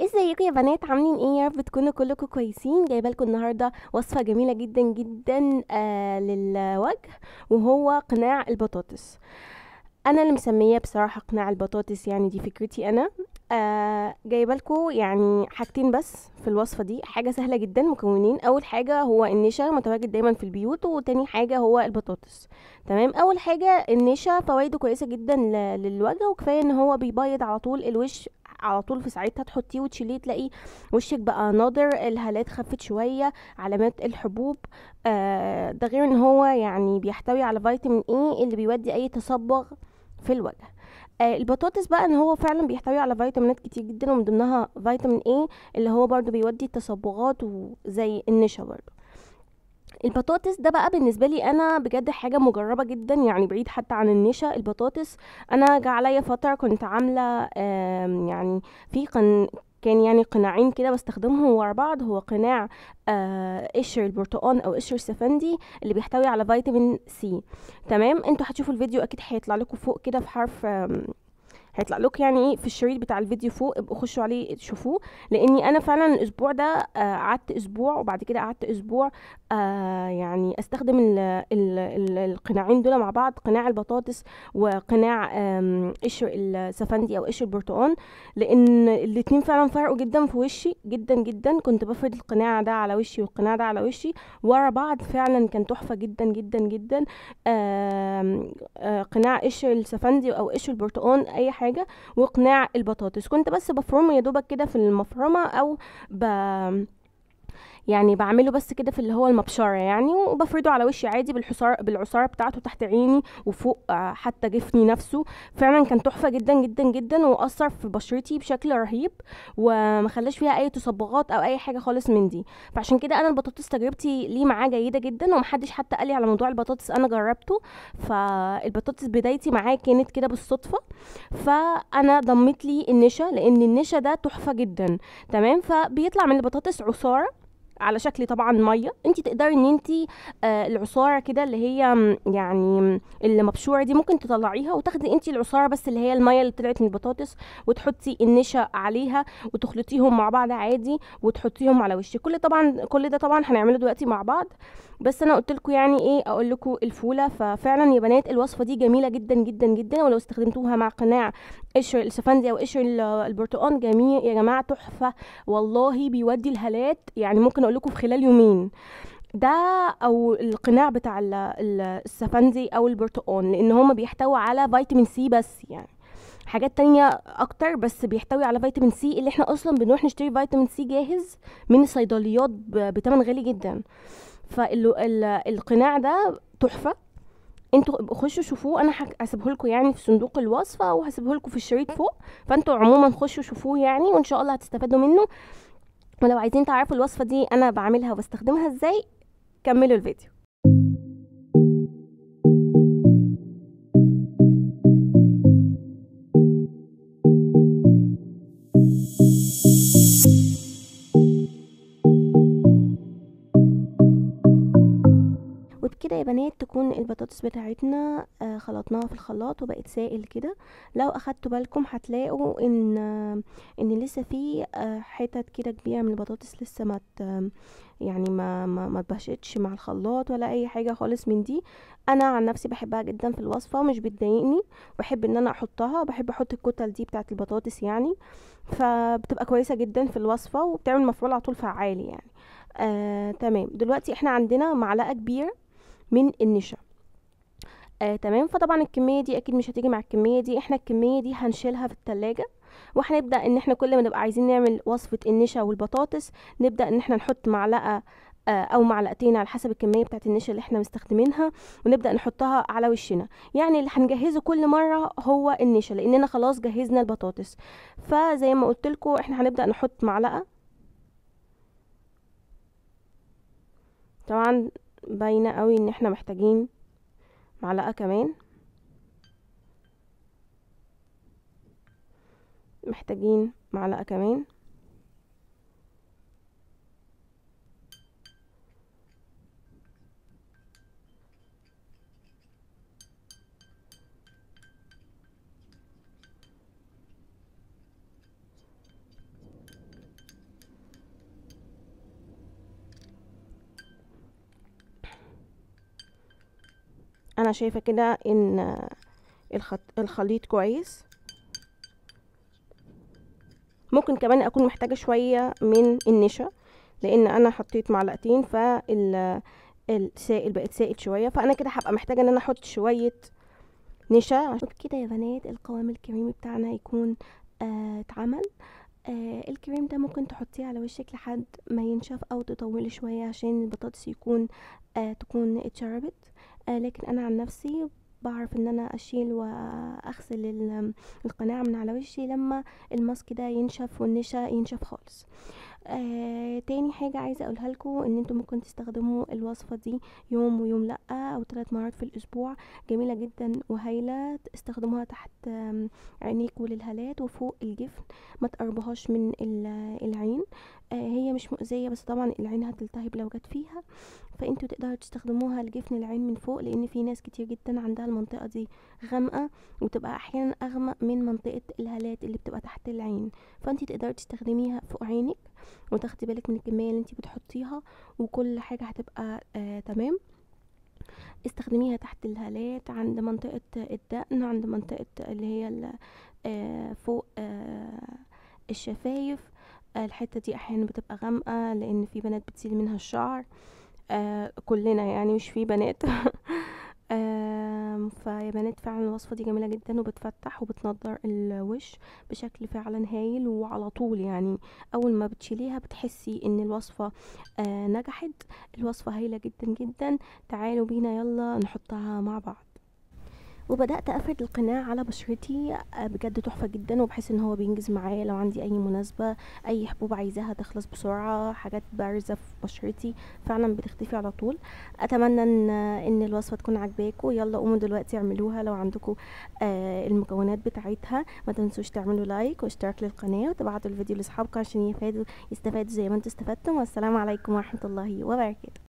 ازيكم إيه يا بنات عاملين ايه يا رب تكونوا كلكم كويسين جايبه لكم النهارده وصفه جميله جدا جدا آه للوجه وهو قناع البطاطس انا اللي مسميه بصراحه قناع البطاطس يعني دي فكرتي انا آه جايبه لكم يعني حاجتين بس في الوصفه دي حاجه سهله جدا مكونين اول حاجه هو النشا متواجد دايما في البيوت وتاني حاجه هو البطاطس تمام اول حاجه النشا فوائده كويسه جدا للوجه وكفايه ان هو بيبيض على طول الوش على طول في ساعتها تحطيه وتشيليه تلاقي وشك بقى ناضر الهالات خفت شويه علامات الحبوب آه، ده غير ان هو يعني بيحتوي على فيتامين اي اللي بيودي اي تصبغ في الوجه آه، البطاطس بقى ان هو فعلا بيحتوي على فيتامينات كتير جدا ومن ضمنها فيتامين اي اللي هو برضو بيودي التصبغات وزي النشا برضو البطاطس ده بقى بالنسبه لي انا بجد حاجه مجربه جدا يعني بعيد حتى عن النشا البطاطس انا جه عليا فتره كنت عامله يعني في قن كان يعني قناعين كده بستخدمهم ورا بعض هو قناع آه، قشر البرتقال او قشر السفندي اللي بيحتوي على فيتامين سي تمام انتوا هتشوفوا الفيديو اكيد هيطلع لكم فوق كده في حرف هيطلع لك يعني إيه في الشريط بتاع الفيديو فوق ابقوا خشوا عليه شوفوه لاني انا فعلا الاسبوع ده آه، قعدت اسبوع وبعد كده قعدت اسبوع آه، يعني استخدم ال ال ال القناعين دول مع بعض قناع البطاطس وقناع قشر السفندي او قشر البرتقال لان الاتنين فعلا فرقوا جدا في وشي جدا جدا كنت بفرد القناع ده على وشي والقناع ده على وشي ورا بعض فعلا كان تحفه جدا جدا جدا آه، قناع قشر السفندي او قشر البرتقال اي حاجه حاجه وقناع البطاطس كنت بس بفرمه يا دوبك كده في المفرمه او ب يعني بعمله بس كده في اللي هو المبشره يعني وبفرده على وشي عادي بالحصار بالعصاره بتاعته تحت عيني وفوق آه، حتى جفني نفسه فعلا كان تحفه جدا جدا جدا واثر في بشرتي بشكل رهيب وما خلاش فيها اي تصبغات او اي حاجه خالص من دي فعشان كده انا البطاطس تجربتي ليه معاه جيده جدا ومحدش حتى قالي على موضوع البطاطس انا جربته فالبطاطس بدايتي معاه كانت كده بالصدفه فانا ضمت لي النشا لان النشا ده تحفه جدا تمام فبيطلع من البطاطس عصاره على شكل طبعا ميه انت تقدري ان انت آه العصاره كده اللي هي يعني اللي مبشوره دي ممكن تطلعيها وتاخدي انت العصاره بس اللي هي الميه اللي طلعت من البطاطس وتحطي النشا عليها وتخلطيهم مع بعض عادي وتحطيهم على وشك كل طبعا كل ده طبعا هنعمله دلوقتي مع بعض بس انا قلت لكم يعني ايه اقول لكم الفوله ففعلا يا بنات الوصفه دي جميله جدا جدا جدا ولو استخدمتوها مع قناع قشر السفندي او قشر البرتقال جميل يا جماعه تحفه والله بيودي الهالات يعني ممكن اقول لكم في خلال يومين ده او القناع بتاع السفندي او البرتقال لان هما بيحتوي على فيتامين سي بس يعني حاجات تانية اكتر بس بيحتوي على فيتامين سي اللي احنا اصلا بنروح نشتري فيتامين سي جاهز من الصيدليات بتمن غالي جدا فالقناع ده تحفه انتوا خشوا شوفوه انا هسيبه لكم يعني في صندوق الوصفه وهسيبه لكم في الشريط فوق فانتوا عموما خشوا شوفوه يعني وان شاء الله هتستفادوا منه ولو عايزين تعرفوا الوصفة دي أنا بعملها وبستخدمها إزاي كملوا الفيديو البطاطس بتاعتنا آه خلطناها في الخلاط وبقت سائل كده لو اخدتوا بالكم هتلاقوا ان آه ان لسه في آه حتت كده كبيره من البطاطس لسه ما يعني ما ما, ما اتبشتش مع الخلاط ولا اي حاجه خالص من دي انا عن نفسي بحبها جدا في الوصفه مش بتضايقني بحب ان انا احطها بحب احط الكتل دي بتاعه البطاطس يعني فبتبقى كويسه جدا في الوصفه وبتعمل مفعول على طول فعال يعني آه، تمام دلوقتي احنا عندنا معلقه كبيره من النشا آه تمام فطبعا الكميه دي اكيد مش هتيجي مع الكميه دي احنا الكميه دي هنشيلها في التلاجة وهنبدا ان احنا كل ما نبقى عايزين نعمل وصفه النشا والبطاطس نبدا ان احنا نحط معلقه آه، او معلقتين على حسب الكميه بتاعت النشا اللي احنا مستخدمينها ونبدا نحطها على وشنا يعني اللي هنجهزه كل مره هو النشا لاننا خلاص جهزنا البطاطس فزي ما قلت لكم احنا هنبدا نحط معلقه طبعا باينه قوي ان احنا محتاجين معلقة كمان محتاجين معلقة كمان انا شايفة كده ان الخط... الخليط كويس ممكن كمان اكون محتاجة شوية من النشا لان انا حطيت معلقتين فال السائل بقت سائل شوية فانا كده هبقى محتاجة ان انا احط شوية نشا عشان كده يا بنات القوام الكريمي بتاعنا يكون آه اتعمل آه الكريم ده ممكن تحطيه على وشك لحد ما ينشف او تطولي شوية عشان البطاطس يكون آه تكون اتشربت آه، لكن انا عن نفسي بعرف ان انا اشيل واغسل القناع من على وشي لما الماسك ده ينشف والنشا ينشف خالص آه تاني حاجة عايزة اقولها لكم ان انتم ممكن تستخدموا الوصفة دي يوم ويوم لأ او ثلاث مرات في الاسبوع جميلة جدا وهايلة استخدموها تحت عينيك وللهالات وفوق الجفن ما تقربهاش من العين آه هي مش مؤذية بس طبعا العين هتلتهب لو جت فيها فانتوا تقدروا تستخدموها لجفن العين من فوق لان في ناس كتير جدا عندها المنطقة دي غامقة وتبقى احيانا اغمق من منطقة الهالات اللي بتبقى تحت العين فانت تقدري تستخدميها فوق عينك وتاخدي بالك من الكميه اللي انتي بتحطيها وكل حاجه هتبقى آه تمام استخدميها تحت الهالات عند منطقه الدقن عند منطقه اللي هي آه فوق آه الشفايف الحته دي احيانا بتبقى غامقه لان في بنات بتسيل منها الشعر آه كلنا يعني مش في بنات فيا بنات فعلا الوصفه دي جميله جدا وبتفتح وبتنضر الوش بشكل فعلا هايل وعلى طول يعني اول ما بتشيليها بتحسي ان الوصفه آه نجحت الوصفه هايله جدا جدا تعالوا بينا يلا نحطها مع بعض وبدات افرد القناع على بشرتي آه، بجد تحفه جدا وبحس ان هو بينجز معايا لو عندي اي مناسبه اي حبوب عايزاها تخلص بسرعه حاجات بارزه في بشرتي فعلا بتختفي على طول اتمنى ان آه، ان الوصفه تكون عجباكم يلا قوموا دلوقتي اعملوها لو عندكم آه، المكونات بتاعتها ما تنسوش تعملوا لايك واشتراك للقناه وتبعتوا الفيديو لاصحابكم عشان يفادوا يستفادوا زي ما انتم استفدتم والسلام عليكم ورحمه الله وبركاته